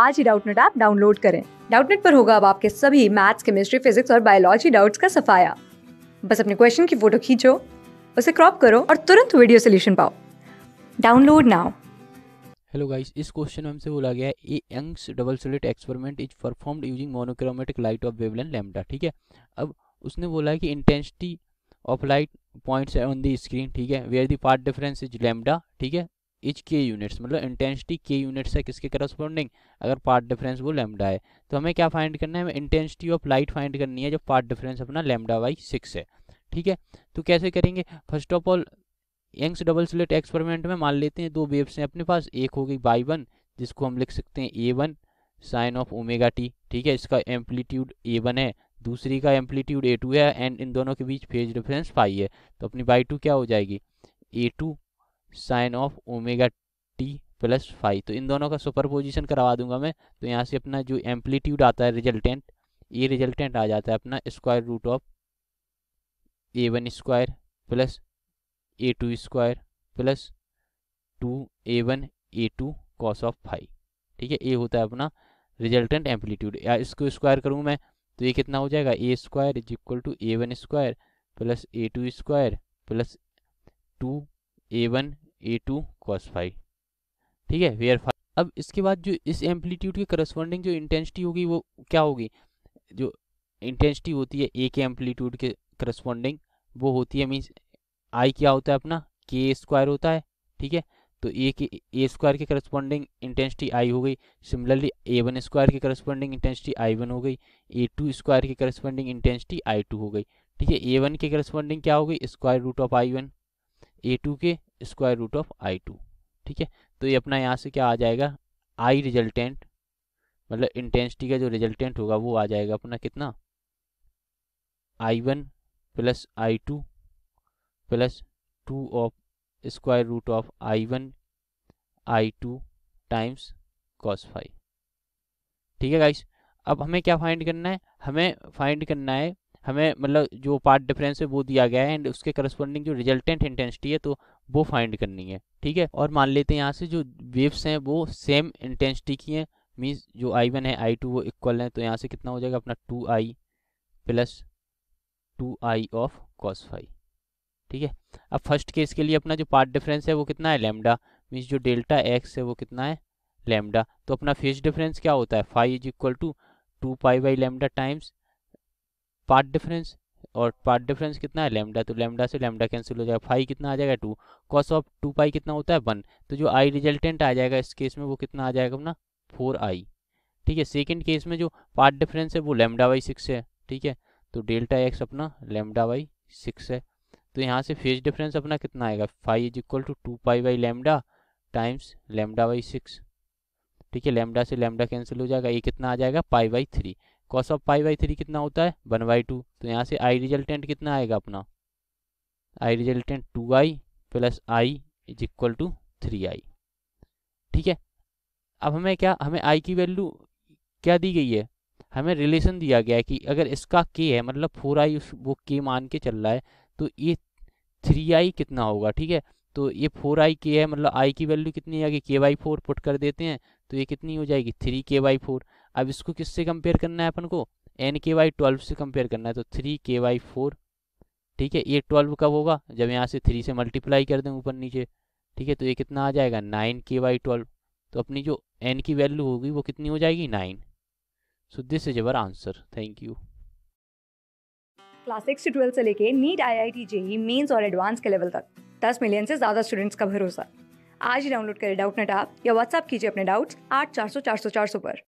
आज ही Doubtnut app download करें डाउटनेट पर होगा अब आपके सभी मैथ्स केमिस्ट्री फिजिक्स और बायोलॉजी डाउट्स का सफाया बस अपने क्वेश्चन की फोटो खींचो उसे क्रॉप करो और तुरंत वीडियो सोल्यूशन पाओ डाउनलोड नाउ हेलो गाइस इस क्वेश्चन में हमसे बोला गया है a Young's double slit experiment is performed using monochromatic light of wavelength lambda ठीक है अब उसने बोला है कि intensity of light points on the screen ठीक है where the path difference is lambda ठीक है इच के यूनिट्स मतलब इंटेंसिटी के यूनिट्स है किसके करस्पॉन्डिंग अगर पार्ट डिफरेंस वो लेमडा है तो हमें क्या फाइंड करना है हमें इंटेंसिटी ऑफ लाइट फाइंड करनी है जो पार्ट डिफरेंस अपना लेमडा बाई सिक्स है ठीक है तो कैसे करेंगे first of all Young's double slit experiment में मान लेते हैं दो वेव्स हैं अपने पास एक हो गई बाई वन जिसको हम लिख सकते हैं a one sine of omega t ठीक है इसका एम्पलीट्यूड ए वन है दूसरी का एम्पलीट्यूड ए टू है एंड इन दोनों के बीच फेज डिफरेंस फाइव है तो अपनी बाई टू क्या हो जाएगी a two sine of omega t plus phi तो इन दोनों का सुपरपोजिशन करवा दूंगा मैं तो यहाँ से अपना जो एम्पलीट्यूड आता है रिजल्टेंट ये रिजल्टेंट आ जाता है अपना square root of a one square plus a two square plus two a one a two cos of phi ठीक है ए होता है अपना रिजल्टेंट एम्पलीट्यूड या इसको स्क्वायर करूँ मैं तो ये कितना हो जाएगा a square is equal to a one square plus a two square plus two a one a two cos phi ठीक है वेयर फाइव अब इसके बाद जो इस एम्पलीट्यूड के करस्पॉन्डिंग जो इंटेंसिटी होगी वो क्या होगी जो इंटेंसिटी होती है ए के एम्पलीट्यूड के करस्पॉन्डिंग वो होती है मीन्स आई क्या होता है अपना के स्क्वायर होता है ठीक है तो ए के ए स्क्वायर के करस्पॉन्डिंग इंटेंसिटी आई हो गई सिमिलरली ए वन स्क्वायर के करस्पॉन्डिंग इंटेंसिटी आई वन हो गई ए टू स्क्वायर के करस्पॉन्डिंग इंटेंसिटी आई टू हो गई ठीक है ए वन के करस्पॉन्डिंग क्या हो गई square root of I one a two के square root of I two ठीक है तो ये अपना यहाँ से क्या आ जाएगा आई रिजल्टेंट मतलब इंटेंसिटी का जो रिजल्टेंट होगा वो आ जाएगा अपना कितना I one plus I two plus two of square root of I one I two times cos phi ठीक है गाइस अब हमें क्या फाइंड करना है हमें फाइंड करना है हमें मतलब जो पार्ट डिफरेंस है वो दिया गया है एंड उसके करस्पॉन्डिंग जो रिजल्टेंट इंटेंसिटी है तो वो फाइंड करनी है ठीक है और मान लेते हैं यहाँ से जो वेव्स हैं वो सेम इंटेंसिटी की हैं मीन्स जो आई वन है आई टू वो इक्वल है तो यहाँ से कितना हो जाएगा अपना two I plus two I of cos phi ठीक है अब फर्स्ट केस के लिए अपना जो पार्ट डिफरेंस है वो कितना है लेमडा मीन्स जो डेल्टा एक्स है वो कितना है लेमडा तो अपना फेस डिफरेंस क्या होता है phi is equal to two pi by lambda times path difference और पार्ट डिफरेंस कितना है लेमडा तो लेमडा से लेमडा कैंसिल हो जाएगा फाइव कितना आ जाएगा two cos of two pi कितना होता है वन तो जो आई रिजल्टेंट आ जाएगा इस केस में वो कितना आ जाएगा अपना फोर आई ठीक है सेकेंड केस में जो पार्ट डिफरेंस है वो लेमडा बाई सिक्स है ठीक है तो डेल्टा एक्स अपना लेमडा बाई सिक्स है तो यहाँ से फेज डिफरेंस अपना कितना आएगा phi is equal to two pi by lambda times lambda by six ठीक है लेमडा से लेमडा कैंसिल हो जाएगा ये कितना आ जाएगा pi by three cos of pi by three कितना होता है वन बाई टू तो यहाँ से आई रिजल्टेंट कितना आएगा अपना I resultant two I plus I is equal to three I ठीक है अब हमें क्या हमें आई की वैल्यू क्या दी गई है हमें रिलेशन दिया गया है कि अगर इसका के है मतलब फोर आई उस वो के मान के चल रहा है तो ये थ्री आई कितना होगा ठीक है तो ये फोर आई के है मतलब आई की वैल्यू कितनी आ गई के बाई फोर पुट कर देते हैं तो ये कितनी हो जाएगी थ्री के बाई फोर अब इसको किससे कंपेयर करना है अपन को एन के वाई ट्वेल्व से कंपेयर करना है तो थ्री के वाई फोर ठीक है ये ट्वेल्व कब होगा जब यहाँ से थ्री से मल्टीप्लाई कर दें ऊपर नीचे ठीक है तो ये कितना आ जाएगा नाइन के वाई ट्वेल्व तो अपनी जो एन की वैल्यू होगी वो कितनी हो जाएगी nine so this is our answer thank you class six से ट्वेल्थ से लेके NEET I I T JEE mains और एडवांस के लेवल तक दस मिलियन से ज़्यादा स्टूडेंट्स का भरोसा आज ही डाउनलोड करें डाउट नेट आप या व्हाट्सअप कीजिए अपने डाउट्स आठ चार सौ चार सौ चार सौ पर